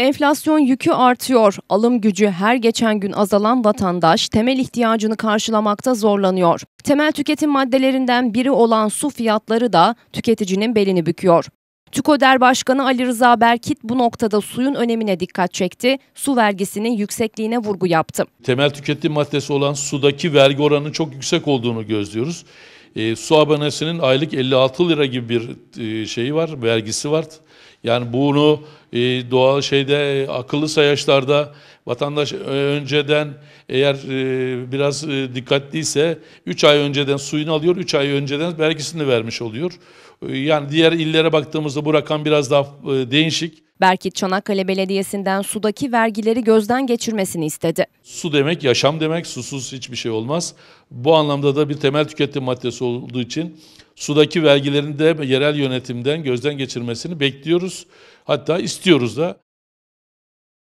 Enflasyon yükü artıyor. Alım gücü her geçen gün azalan vatandaş temel ihtiyacını karşılamakta zorlanıyor. Temel tüketim maddelerinden biri olan su fiyatları da tüketicinin belini büküyor. TÜKODER Başkanı Ali Rıza Berkit bu noktada suyun önemine dikkat çekti. Su vergisinin yüksekliğine vurgu yaptı. Temel tüketim maddesi olan sudaki vergi oranının çok yüksek olduğunu gözlüyoruz. E, su abonesinin aylık 56 lira gibi bir e, şeyi var, vergisi var. Yani bunu e, doğal şeyde e, akıllı sayaçlarda vatandaş e, önceden eğer e, biraz e, dikkatliyse 3 ay önceden suyunu alıyor, 3 ay önceden vergisini vermiş oluyor. E, yani diğer illere baktığımızda bu rakam biraz daha e, değişik. Berkit Çanakkale Belediyesi'nden sudaki vergileri gözden geçirmesini istedi. Su demek yaşam demek, susuz hiçbir şey olmaz. Bu anlamda da bir temel tüketim maddesi olduğu için sudaki vergilerini de yerel yönetimden gözden geçirmesini bekliyoruz. Hatta istiyoruz da.